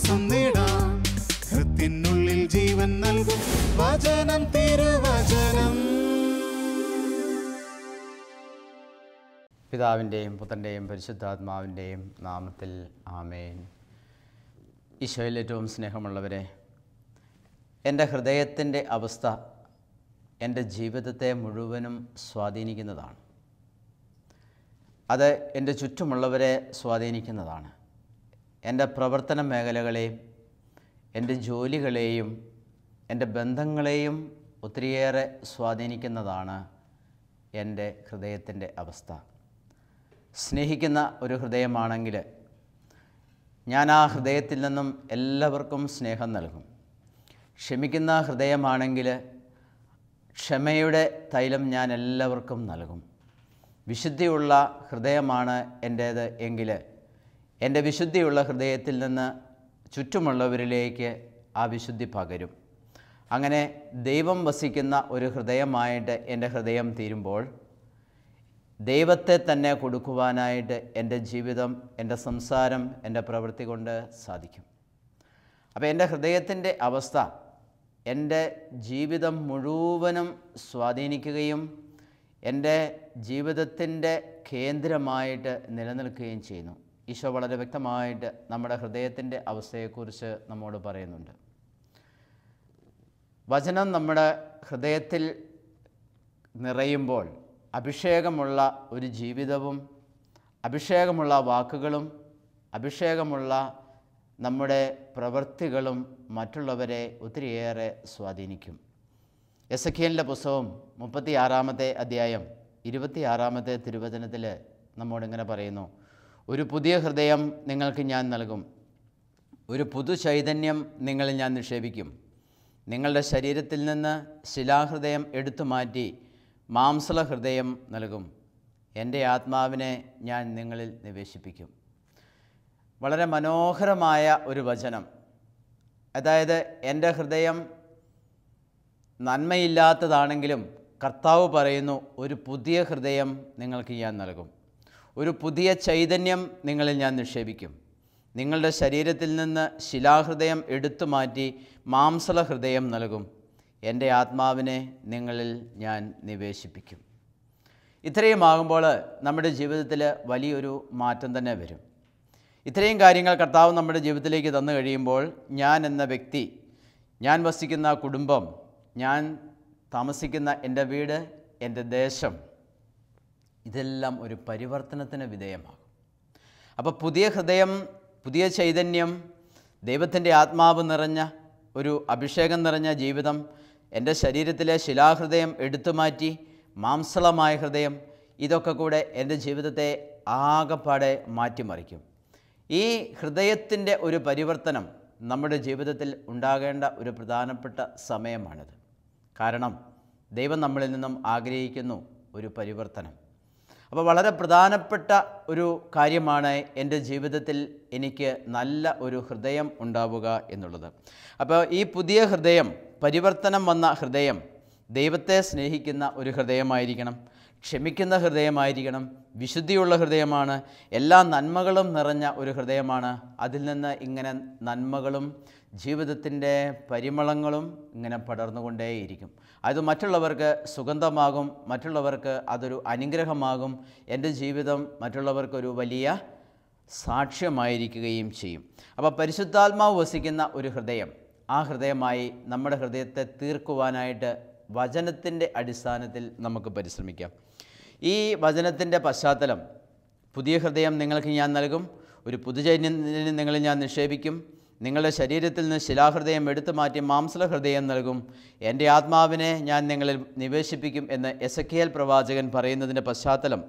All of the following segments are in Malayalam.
ശ്വാസം നേടാം ഹൃത്തിനുള്ളിൽ ജീവൻ നൽകും വചനം തിരുവചനം പിതാവിൻ്റെയും പുത്രൻ്റെയും പരിശുദ്ധാത്മാവിൻ്റെയും നാമത്തിൽ ആമേൻ ഈശോയിൽ ഏറ്റവും സ്നേഹമുള്ളവരെ എൻ്റെ ഹൃദയത്തിൻ്റെ അവസ്ഥ എൻ്റെ ജീവിതത്തെ മുഴുവനും സ്വാധീനിക്കുന്നതാണ് അത് എൻ്റെ ചുറ്റുമുള്ളവരെ സ്വാധീനിക്കുന്നതാണ് എൻ്റെ പ്രവർത്തന മേഖലകളെയും എൻ്റെ ജോലികളെയും എൻ്റെ ബന്ധങ്ങളെയും ഒത്തിരിയേറെ സ്വാധീനിക്കുന്നതാണ് എൻ്റെ ഹൃദയത്തിൻ്റെ അവസ്ഥ സ്നേഹിക്കുന്ന ഒരു ഹൃദയമാണെങ്കിൽ ഞാൻ ആ ഹൃദയത്തിൽ നിന്നും എല്ലാവർക്കും സ്നേഹം നൽകും ക്ഷമിക്കുന്ന ഹൃദയമാണെങ്കിൽ ക്ഷമയുടെ തൈലം ഞാൻ എല്ലാവർക്കും നൽകും വിശുദ്ധിയുള്ള ഹൃദയമാണ് എൻ്റേത് എങ്കിൽ എൻ്റെ വിശുദ്ധിയുള്ള ഹൃദയത്തിൽ നിന്ന് ചുറ്റുമുള്ളവരിലേക്ക് ആ വിശുദ്ധി പകരും അങ്ങനെ ദൈവം വസിക്കുന്ന ഒരു ഹൃദയമായിട്ട് എൻ്റെ ഹൃദയം തീരുമ്പോൾ ദൈവത്തെ തന്നെ കൊടുക്കുവാനായിട്ട് എൻ്റെ ജീവിതം എൻ്റെ സംസാരം എൻ്റെ പ്രവൃത്തി കൊണ്ട് സാധിക്കും അപ്പോൾ എൻ്റെ ഹൃദയത്തിൻ്റെ അവസ്ഥ എൻ്റെ ജീവിതം മുഴുവനും സ്വാധീനിക്കുകയും എൻ്റെ ജീവിതത്തിൻ്റെ കേന്ദ്രമായിട്ട് നിലനിൽക്കുകയും ചെയ്യുന്നു ഈശോ വളരെ വ്യക്തമായിട്ട് നമ്മുടെ ഹൃദയത്തിൻ്റെ അവസ്ഥയെക്കുറിച്ച് നമ്മോട് പറയുന്നുണ്ട് വചനം നമ്മുടെ ഹൃദയത്തിൽ നിറയുമ്പോൾ അഭിഷേകമുള്ള ഒരു ജീവിതവും അഭിഷേകമുള്ള വാക്കുകളും അഭിഷേകമുള്ള നമ്മുടെ പ്രവൃത്തികളും മറ്റുള്ളവരെ ഒത്തിരിയേറെ സ്വാധീനിക്കും എസ് എക്കിയലിൻ്റെ പുസ്തകം മുപ്പത്തിയാറാമത്തെ അധ്യായം ഇരുപത്തിയാറാമത്തെ തിരുവചനത്തിൽ നമ്മോടിങ്ങനെ പറയുന്നു ഒരു പുതിയ ഹൃദയം നിങ്ങൾക്ക് ഞാൻ നൽകും ഒരു പുതു ചൈതന്യം നിങ്ങളിൽ ഞാൻ നിക്ഷേപിക്കും നിങ്ങളുടെ ശരീരത്തിൽ നിന്ന് ശിലാഹൃദയം എടുത്തു മാറ്റി മാംസള ഹൃദയം നൽകും എൻ്റെ ആത്മാവിനെ ഞാൻ നിങ്ങളിൽ നിവേശിപ്പിക്കും വളരെ മനോഹരമായ ഒരു വചനം അതായത് എൻ്റെ ഹൃദയം നന്മയില്ലാത്തതാണെങ്കിലും കർത്താവ് പറയുന്നു ഒരു പുതിയ ഹൃദയം നിങ്ങൾക്ക് ഞാൻ നൽകും ഒരു പുതിയ ചൈതന്യം നിങ്ങളിൽ ഞാൻ നിക്ഷേപിക്കും നിങ്ങളുടെ ശരീരത്തിൽ നിന്ന് ശിലാഹൃദയം എടുത്തു മാറ്റി മാംസള ഹൃദയം നൽകും എൻ്റെ ആത്മാവിനെ നിങ്ങളിൽ ഞാൻ നിവേശിപ്പിക്കും ഇത്രയുമാകുമ്പോൾ നമ്മുടെ ജീവിതത്തിൽ വലിയൊരു മാറ്റം തന്നെ വരും ഇത്രയും കാര്യങ്ങൾ കർത്താവ് നമ്മുടെ ജീവിതത്തിലേക്ക് തന്നു കഴിയുമ്പോൾ ഞാൻ എന്ന വ്യക്തി ഞാൻ വസിക്കുന്ന കുടുംബം ഞാൻ താമസിക്കുന്ന എൻ്റെ വീട് എൻ്റെ ദേശം ഇതെല്ലാം ഒരു പരിവർത്തനത്തിന് വിധേയമാകും അപ്പോൾ പുതിയ ഹൃദയം പുതിയ ചൈതന്യം ദൈവത്തിൻ്റെ ആത്മാവ് നിറഞ്ഞ ഒരു അഭിഷേകം നിറഞ്ഞ ജീവിതം എൻ്റെ ശരീരത്തിലെ ശിലാഹൃദയം എടുത്തു മാറ്റി മാംസളമായ ഹൃദയം ഇതൊക്കെ കൂടെ എൻ്റെ ജീവിതത്തെ ആകപ്പാടെ മാറ്റിമറിക്കും ഈ ഹൃദയത്തിൻ്റെ ഒരു പരിവർത്തനം നമ്മുടെ ജീവിതത്തിൽ ഉണ്ടാകേണ്ട ഒരു പ്രധാനപ്പെട്ട സമയമാണിത് കാരണം ദൈവം നമ്മളിൽ നിന്നും ആഗ്രഹിക്കുന്നു ഒരു പരിവർത്തനം അപ്പോൾ വളരെ പ്രധാനപ്പെട്ട ഒരു കാര്യമാണ് എൻ്റെ ജീവിതത്തിൽ എനിക്ക് നല്ല ഒരു ഹൃദയം ഉണ്ടാവുക എന്നുള്ളത് അപ്പോൾ ഈ പുതിയ ഹൃദയം പരിവർത്തനം വന്ന ഹൃദയം ദൈവത്തെ സ്നേഹിക്കുന്ന ഒരു ഹൃദയമായിരിക്കണം ക്ഷമിക്കുന്ന ഹൃദയമായിരിക്കണം വിശുദ്ധിയുള്ള ഹൃദയമാണ് എല്ലാ നന്മകളും നിറഞ്ഞ ഒരു ഹൃദയമാണ് അതിൽ നിന്ന് ഇങ്ങനെ നന്മകളും ജീവിതത്തിൻ്റെ പരിമളങ്ങളും ഇങ്ങനെ പടർന്നുകൊണ്ടേയിരിക്കും അത് മറ്റുള്ളവർക്ക് സുഗന്ധമാകും മറ്റുള്ളവർക്ക് അതൊരു അനുഗ്രഹമാകും എൻ്റെ ജീവിതം മറ്റുള്ളവർക്കൊരു വലിയ സാക്ഷ്യമായിരിക്കുകയും ചെയ്യും അപ്പോൾ പരിശുദ്ധാത്മാവ് വസിക്കുന്ന ഒരു ഹൃദയം ആ ഹൃദയമായി നമ്മുടെ ഹൃദയത്തെ തീർക്കുവാനായിട്ട് വചനത്തിൻ്റെ അടിസ്ഥാനത്തിൽ നമുക്ക് പരിശ്രമിക്കാം ഈ വചനത്തിൻ്റെ പശ്ചാത്തലം പുതിയ ഹൃദയം നിങ്ങൾക്ക് ഞാൻ നൽകും ഒരു പുതുചൈന്യം നിങ്ങളെ ഞാൻ നിക്ഷേപിക്കും നിങ്ങളുടെ ശരീരത്തിൽ നിന്ന് ശിലാഹൃദയം എടുത്തു മാറ്റി മാംസല ഹൃദയം നൽകും എൻ്റെ ആത്മാവിനെ ഞാൻ നിങ്ങളിൽ നിവേശിപ്പിക്കും എന്ന് എസക്കിയൽ പ്രവാചകൻ പറയുന്നതിൻ്റെ പശ്ചാത്തലം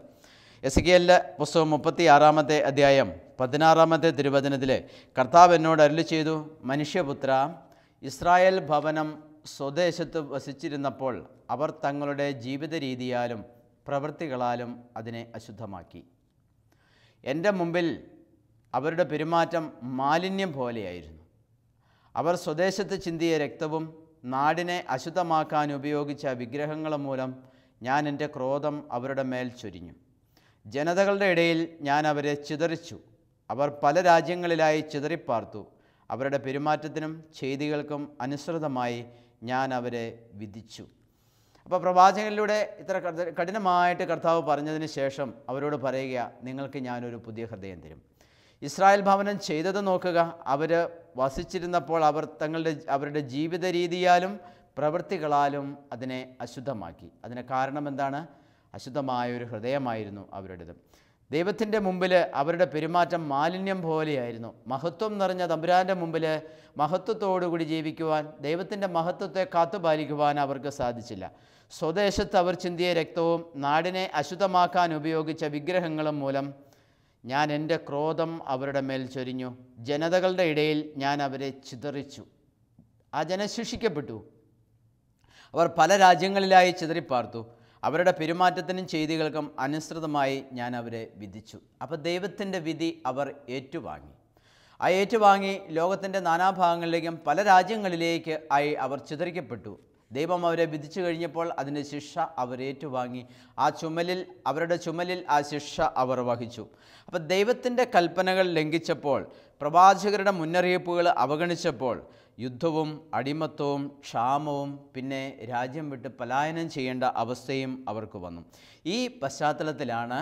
എസക്കിയലിലെ പുസ്തകം മുപ്പത്തി ആറാമത്തെ അധ്യായം പതിനാറാമത്തെ തിരുവചനത്തിൽ കർത്താവ് എന്നോട് അരുളി ചെയ്തു മനുഷ്യപുത്ര ഇസ്രായേൽ ഭവനം സ്വദേശത്ത് വസിച്ചിരുന്നപ്പോൾ അവർ തങ്ങളുടെ ജീവിത രീതിയാലും പ്രവൃത്തികളാലും അതിനെ അശുദ്ധമാക്കി എൻ്റെ മുമ്പിൽ അവരുടെ പെരുമാറ്റം മാലിന്യം പോലെയായിരുന്നു അവർ സ്വദേശത്ത് ചിന്തിയ രക്തവും നാടിനെ അശുദ്ധമാക്കാൻ ഉപയോഗിച്ച വിഗ്രഹങ്ങൾ മൂലം ഞാൻ എൻ്റെ ക്രോധം അവരുടെ മേൽ ചൊരിഞ്ഞു ജനതകളുടെ ഇടയിൽ ഞാൻ അവരെ ചിതറിച്ചു അവർ പല രാജ്യങ്ങളിലായി ചിതറിപ്പാർത്തു അവരുടെ പെരുമാറ്റത്തിനും ചെയ്തികൾക്കും അനുസൃതമായി ഞാൻ അവരെ വിധിച്ചു അപ്പോൾ പ്രവാചകനിലൂടെ ഇത്ര കഠിനമായിട്ട് കർത്താവ് പറഞ്ഞതിന് ശേഷം അവരോട് പറയുക നിങ്ങൾക്ക് ഞാനൊരു പുതിയ ഹൃദയം തരും ഇസ്രായേൽ ഭവനം ചെയ്തത് നോക്കുക അവർ വസിച്ചിരുന്നപ്പോൾ അവർ തങ്ങളുടെ അവരുടെ ജീവിത രീതിയാലും പ്രവൃത്തികളാലും അതിനെ അശുദ്ധമാക്കി അതിന് കാരണം എന്താണ് അശുദ്ധമായ ഒരു ഹൃദയമായിരുന്നു അവരുടേത് ദൈവത്തിൻ്റെ മുമ്പിൽ അവരുടെ പെരുമാറ്റം മാലിന്യം പോലെയായിരുന്നു മഹത്വം നിറഞ്ഞ തമ്പുരാൻ്റെ മുമ്പിൽ മഹത്വത്തോടുകൂടി ജീവിക്കുവാൻ ദൈവത്തിൻ്റെ മഹത്വത്തെ കാത്തുപാലിക്കുവാൻ അവർക്ക് സാധിച്ചില്ല സ്വദേശത്ത് അവർ ചിന്തിയ രക്തവും നാടിനെ അശുദ്ധമാക്കാൻ ഉപയോഗിച്ച വിഗ്രഹങ്ങളും മൂലം ഞാൻ എൻ്റെ ക്രോധം അവരുടെ മേൽ ചൊരിഞ്ഞു ജനതകളുടെ ഇടയിൽ ഞാൻ അവരെ ചിതറിച്ചു ആ ജന ശിക്ഷിക്കപ്പെട്ടു അവർ പല രാജ്യങ്ങളിലായി ചിതറിപ്പാർത്തു അവരുടെ പെരുമാറ്റത്തിനും ചെയ്തികൾക്കും അനുസൃതമായി ഞാൻ അവരെ വിധിച്ചു അപ്പോൾ ദൈവത്തിൻ്റെ വിധി അവർ ഏറ്റുവാങ്ങി ആ ഏറ്റുവാങ്ങി ലോകത്തിൻ്റെ നാനാഭാഗങ്ങളിലേക്കും പല രാജ്യങ്ങളിലേക്ക് ആയി അവർ ചിതറിക്കപ്പെട്ടു ദൈവം അവരെ വിധിച്ചു കഴിഞ്ഞപ്പോൾ അതിൻ്റെ ശിക്ഷ ഏറ്റുവാങ്ങി ആ ചുമലിൽ അവരുടെ ചുമലിൽ ആ ശിക്ഷ അവർ വഹിച്ചു അപ്പോൾ ദൈവത്തിൻ്റെ കൽപ്പനകൾ ലംഘിച്ചപ്പോൾ പ്രവാചകരുടെ മുന്നറിയിപ്പുകൾ അവഗണിച്ചപ്പോൾ യുദ്ധവും അടിമത്വവും ക്ഷാമവും പിന്നെ രാജ്യം വിട്ട് പലായനം ചെയ്യേണ്ട അവസ്ഥയും അവർക്ക് വന്നു ഈ പശ്ചാത്തലത്തിലാണ്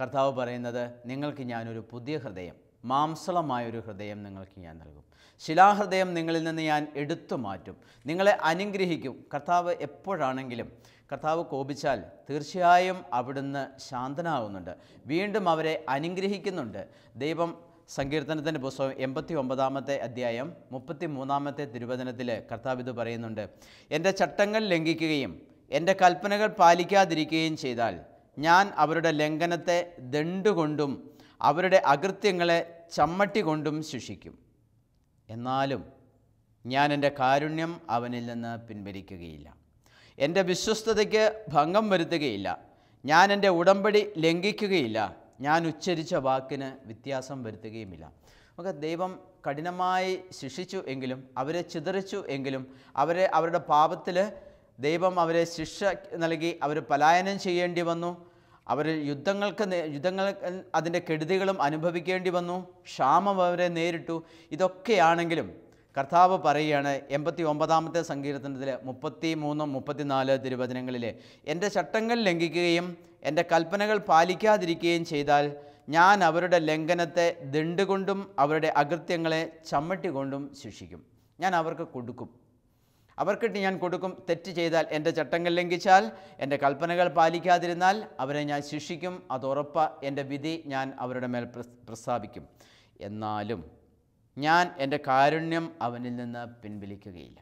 കർത്താവ് പറയുന്നത് നിങ്ങൾക്ക് ഞാനൊരു പുതിയ ഹൃദയം മാംസളമായൊരു ഹൃദയം നിങ്ങൾക്ക് ഞാൻ നൽകും ശിലാഹൃദയം നിങ്ങളിൽ നിന്ന് ഞാൻ എടുത്തു മാറ്റും നിങ്ങളെ അനുഗ്രഹിക്കും കർത്താവ് എപ്പോഴാണെങ്കിലും കർത്താവ് കോപിച്ചാൽ തീർച്ചയായും അവിടുന്ന് ശാന്തനാകുന്നുണ്ട് വീണ്ടും അവരെ അനുഗ്രഹിക്കുന്നുണ്ട് ദൈവം സങ്കീർത്തനത്തിൻ്റെ പുസ്തകം എൺപത്തി ഒമ്പതാമത്തെ അധ്യായം മുപ്പത്തി മൂന്നാമത്തെ തിരുവചനത്തിൽ കർത്താവ് ഇത് പറയുന്നുണ്ട് എൻ്റെ ചട്ടങ്ങൾ ലംഘിക്കുകയും എൻ്റെ കൽപ്പനകൾ പാലിക്കാതിരിക്കുകയും ചെയ്താൽ ഞാൻ അവരുടെ ലംഘനത്തെ ദണ്ടുകൊണ്ടും അവരുടെ അകൃത്യങ്ങളെ ചമ്മട്ടി കൊണ്ടും ശിക്ഷിക്കും എന്നാലും ഞാൻ എൻ്റെ കാരുണ്യം അവനിൽ നിന്ന് പിൻവലിക്കുകയില്ല എൻ്റെ വിശ്വസ്തതയ്ക്ക് ഭംഗം വരുത്തുകയില്ല ഞാൻ എൻ്റെ ഉടമ്പടി ലംഘിക്കുകയില്ല ഞാൻ ഉച്ചരിച്ച വാക്കിന് വ്യത്യാസം വരുത്തുകയുമില്ല നമുക്ക് ദൈവം കഠിനമായി ശിക്ഷിച്ചു എങ്കിലും അവരെ ചിതറിച്ചു എങ്കിലും അവരെ അവരുടെ പാപത്തിൽ ദൈവം അവരെ ശിക്ഷ നൽകി അവർ പലായനം ചെയ്യേണ്ടി വന്നു അവർ യുദ്ധങ്ങൾക്ക് യുദ്ധങ്ങൾ അതിൻ്റെ കെടുതികളും അനുഭവിക്കേണ്ടി വന്നു ക്ഷാമം അവരെ നേരിട്ടു ഇതൊക്കെയാണെങ്കിലും കർത്താവ് പറയുകയാണ് എൺപത്തി ഒമ്പതാമത്തെ സങ്കീർത്തനത്തിൽ മുപ്പത്തി മൂന്നും മുപ്പത്തിനാല് തിരുവചനങ്ങളിൽ എൻ്റെ ചട്ടങ്ങൾ ലംഘിക്കുകയും എൻ്റെ കൽപ്പനകൾ പാലിക്കാതിരിക്കുകയും ചെയ്താൽ ഞാൻ അവരുടെ ലംഘനത്തെ ദണ്ടുകൊണ്ടും അവരുടെ അകൃത്യങ്ങളെ ചമ്മട്ടികൊണ്ടും ശിക്ഷിക്കും ഞാൻ അവർക്ക് കൊടുക്കും അവർക്കിട്ട് ഞാൻ കൊടുക്കും തെറ്റ് ചെയ്താൽ എൻ്റെ ചട്ടങ്ങൾ ലംഘിച്ചാൽ എൻ്റെ കൽപ്പനകൾ പാലിക്കാതിരുന്നാൽ അവരെ ഞാൻ ശിക്ഷിക്കും ഉറപ്പ എൻ്റെ വിധി ഞാൻ അവരുടെ മേൽ പ്രസ്താവിക്കും എന്നാലും ഞാൻ എൻ്റെ കാരുണ്യം അവനിൽ നിന്ന് പിൻവലിക്കുകയില്ല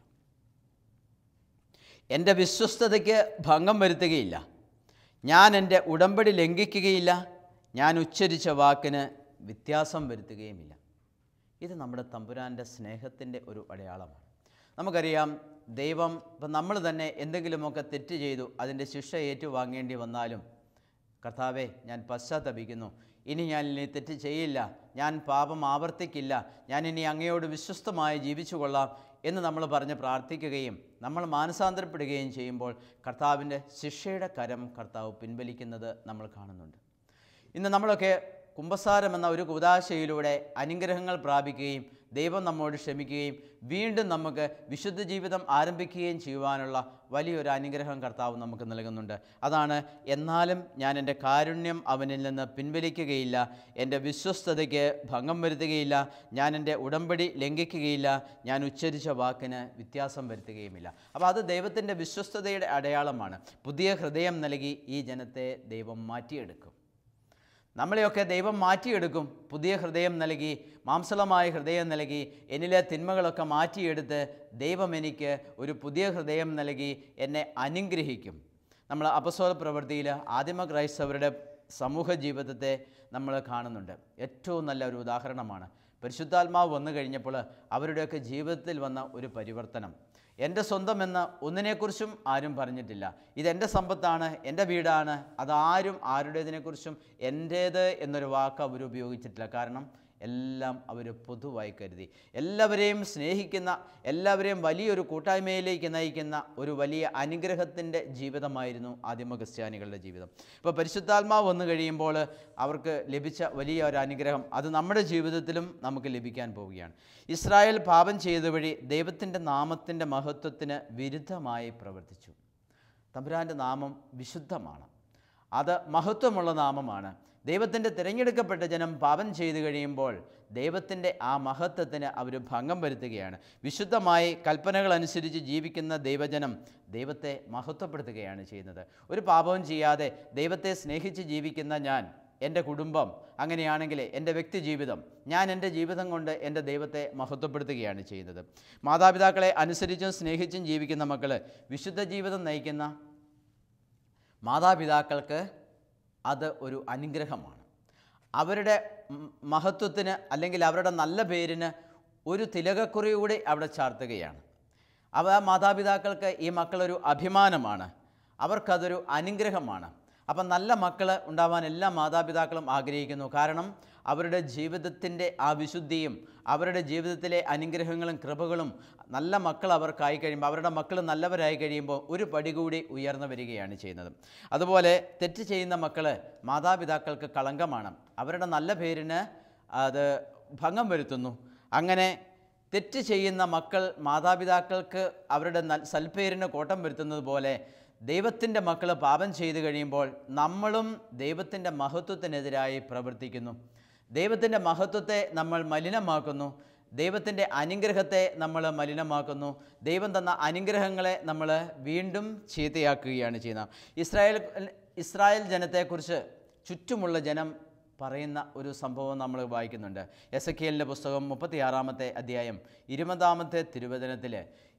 എൻ്റെ വിശ്വസ്തതയ്ക്ക് ഭംഗം വരുത്തുകയില്ല ഞാൻ എൻ്റെ ഉടമ്പടി ലംഘിക്കുകയില്ല ഞാൻ ഉച്ചരിച്ച വാക്കിന് വ്യത്യാസം വരുത്തുകയുമില്ല ഇത് നമ്മുടെ തമ്പുരാൻ്റെ സ്നേഹത്തിൻ്റെ ഒരു അടയാളമാണ് നമുക്കറിയാം ദൈവം ഇപ്പം നമ്മൾ തന്നെ എന്തെങ്കിലുമൊക്കെ തെറ്റ് ചെയ്തു അതിൻ്റെ ശിക്ഷ ഏറ്റുവാങ്ങേണ്ടി വന്നാലും കർത്താവെ ഞാൻ പശ്ചാത്തപിക്കുന്നു ഇനി ഞാൻ ഇനി തെറ്റ് ചെയ്യില്ല ഞാൻ പാപം ആവർത്തിക്കില്ല ഞാൻ ഇനി അങ്ങയോട് വിശ്വസ്തമായി ജീവിച്ചു കൊള്ളാം എന്ന് നമ്മൾ പറഞ്ഞ് പ്രാർത്ഥിക്കുകയും നമ്മൾ മാനസാന്തരപ്പെടുകയും ചെയ്യുമ്പോൾ കർത്താവിൻ്റെ ശിക്ഷയുടെ കരം കർത്താവ് പിൻവലിക്കുന്നത് നമ്മൾ കാണുന്നുണ്ട് ഇന്ന് നമ്മളൊക്കെ കുമ്പസാരം എന്ന ഒരു കുതാശയിലൂടെ അനുഗ്രഹങ്ങൾ പ്രാപിക്കുകയും ദൈവം നമ്മോട് ക്ഷമിക്കുകയും വീണ്ടും നമുക്ക് വിശുദ്ധ ജീവിതം ആരംഭിക്കുകയും ചെയ്യുവാനുള്ള വലിയൊരു അനുഗ്രഹം കർത്താവ് നമുക്ക് നൽകുന്നുണ്ട് അതാണ് എന്നാലും ഞാൻ എൻ്റെ കാരുണ്യം അവനിൽ നിന്ന് പിൻവലിക്കുകയില്ല എൻ്റെ വിശ്വസ്തതയ്ക്ക് ഭംഗം വരുത്തുകയില്ല ഞാൻ എൻ്റെ ഉടമ്പടി ലംഘിക്കുകയില്ല ഞാൻ ഉച്ചരിച്ച വാക്കിന് വ്യത്യാസം വരുത്തുകയുമില്ല അപ്പോൾ അത് ദൈവത്തിൻ്റെ വിശ്വസ്തതയുടെ അടയാളമാണ് പുതിയ ഹൃദയം നൽകി ഈ ജനത്തെ ദൈവം മാറ്റിയെടുക്കും നമ്മളെയൊക്കെ ദൈവം മാറ്റിയെടുക്കും പുതിയ ഹൃദയം നൽകി മാംസളമായ ഹൃദയം നൽകി എന്നിലെ തിന്മകളൊക്കെ മാറ്റിയെടുത്ത് ദൈവം എനിക്ക് ഒരു പുതിയ ഹൃദയം നൽകി എന്നെ അനുഗ്രഹിക്കും നമ്മൾ അപസ്വല പ്രവൃത്തിയിൽ ആദിമ ക്രൈസ്തവരുടെ സമൂഹ ജീവിതത്തെ നമ്മൾ കാണുന്നുണ്ട് ഏറ്റവും നല്ല ഒരു ഉദാഹരണമാണ് പരിശുദ്ധാത്മാവ് വന്നു കഴിഞ്ഞപ്പോൾ അവരുടെയൊക്കെ ജീവിതത്തിൽ വന്ന ഒരു പരിവർത്തനം എൻ്റെ സ്വന്തമെന്ന് ഒന്നിനെക്കുറിച്ചും ആരും പറഞ്ഞിട്ടില്ല ഇതെൻ്റെ സമ്പത്താണ് എൻ്റെ വീടാണ് അതാരും ആരുടേതിനെക്കുറിച്ചും എൻ്റേത് എന്നൊരു വാക്ക് അവർ ഉപയോഗിച്ചിട്ടില്ല കാരണം എല്ലാം അവർ പൊതുവായി കരുതി എല്ലാവരെയും സ്നേഹിക്കുന്ന എല്ലാവരെയും വലിയൊരു കൂട്ടായ്മയിലേക്ക് നയിക്കുന്ന ഒരു വലിയ അനുഗ്രഹത്തിൻ്റെ ജീവിതമായിരുന്നു ആദിമ ക്രിസ്ത്യാനികളുടെ ജീവിതം ഇപ്പോൾ പരിശുദ്ധാത്മാവ് വന്നു കഴിയുമ്പോൾ അവർക്ക് ലഭിച്ച വലിയ ഒരു അനുഗ്രഹം അത് നമ്മുടെ ജീവിതത്തിലും നമുക്ക് ലഭിക്കാൻ പോവുകയാണ് ഇസ്രായേൽ പാപം ചെയ്ത വഴി ദൈവത്തിൻ്റെ നാമത്തിൻ്റെ മഹത്വത്തിന് വിരുദ്ധമായി പ്രവർത്തിച്ചു തമ്പുരാൻ്റെ നാമം വിശുദ്ധമാണ് അത് മഹത്വമുള്ള നാമമാണ് ദൈവത്തിൻ്റെ തിരഞ്ഞെടുക്കപ്പെട്ട ജനം പാപം ചെയ്തു കഴിയുമ്പോൾ ദൈവത്തിൻ്റെ ആ മഹത്വത്തിന് അവർ ഭംഗം വരുത്തുകയാണ് വിശുദ്ധമായി കൽപ്പനകൾ അനുസരിച്ച് ജീവിക്കുന്ന ദൈവജനം ദൈവത്തെ മഹത്വപ്പെടുത്തുകയാണ് ചെയ്യുന്നത് ഒരു പാപവും ചെയ്യാതെ ദൈവത്തെ സ്നേഹിച്ച് ജീവിക്കുന്ന ഞാൻ എൻ്റെ കുടുംബം അങ്ങനെയാണെങ്കിൽ എൻ്റെ വ്യക്തി ജീവിതം ഞാൻ എൻ്റെ ജീവിതം കൊണ്ട് എൻ്റെ ദൈവത്തെ മഹത്വപ്പെടുത്തുകയാണ് ചെയ്യുന്നത് മാതാപിതാക്കളെ അനുസരിച്ചും സ്നേഹിച്ചും ജീവിക്കുന്ന മക്കൾ വിശുദ്ധ ജീവിതം നയിക്കുന്ന മാതാപിതാക്കൾക്ക് അത് ഒരു അനുഗ്രഹമാണ് അവരുടെ മഹത്വത്തിന് അല്ലെങ്കിൽ അവരുടെ നല്ല പേരിന് ഒരു തിലകക്കുറി കൂടി അവിടെ ചാർത്തുകയാണ് അവ മാതാപിതാക്കൾക്ക് ഈ മക്കളൊരു അഭിമാനമാണ് അവർക്കതൊരു അനുഗ്രഹമാണ് അപ്പം നല്ല മക്കൾ ഉണ്ടാവാൻ എല്ലാ മാതാപിതാക്കളും ആഗ്രഹിക്കുന്നു കാരണം അവരുടെ ജീവിതത്തിൻ്റെ ആ വിശുദ്ധിയും അവരുടെ ജീവിതത്തിലെ അനുഗ്രഹങ്ങളും കൃപകളും നല്ല മക്കൾ അവർക്കായി കഴിയുമ്പോൾ അവരുടെ മക്കൾ നല്ലവരായി കഴിയുമ്പോൾ ഒരു പടി കൂടി ഉയർന്നു വരികയാണ് ചെയ്യുന്നത് അതുപോലെ തെറ്റ് ചെയ്യുന്ന മക്കൾ മാതാപിതാക്കൾക്ക് കളങ്കമാണ് അവരുടെ നല്ല പേരിന് അത് ഭംഗം വരുത്തുന്നു അങ്ങനെ തെറ്റ് ചെയ്യുന്ന മക്കൾ മാതാപിതാക്കൾക്ക് അവരുടെ സൽപ്പേരിന് കോട്ടം വരുത്തുന്നത് പോലെ ദൈവത്തിൻ്റെ മക്കൾ പാപം ചെയ്തു കഴിയുമ്പോൾ നമ്മളും ദൈവത്തിൻ്റെ മഹത്വത്തിനെതിരായി പ്രവർത്തിക്കുന്നു ദൈവത്തിൻ്റെ മഹത്വത്തെ നമ്മൾ മലിനമാക്കുന്നു ദൈവത്തിൻ്റെ അനുഗ്രഹത്തെ നമ്മൾ മലിനമാക്കുന്നു ദൈവം തന്ന അനുഗ്രഹങ്ങളെ നമ്മൾ വീണ്ടും ചീത്തയാക്കുകയാണ് ചെയ്യുന്നത് ഇസ്രായേൽ ഇസ്രായേൽ ജനത്തെക്കുറിച്ച് ചുറ്റുമുള്ള ജനം പറയുന്ന ഒരു സംഭവം നമ്മൾ വായിക്കുന്നുണ്ട് എസ് എ എല്ലിൻ്റെ പുസ്തകം മുപ്പത്തിയാറാമത്തെ അധ്യായം ഇരുപതാമത്തെ തിരുവചനത്തിൽ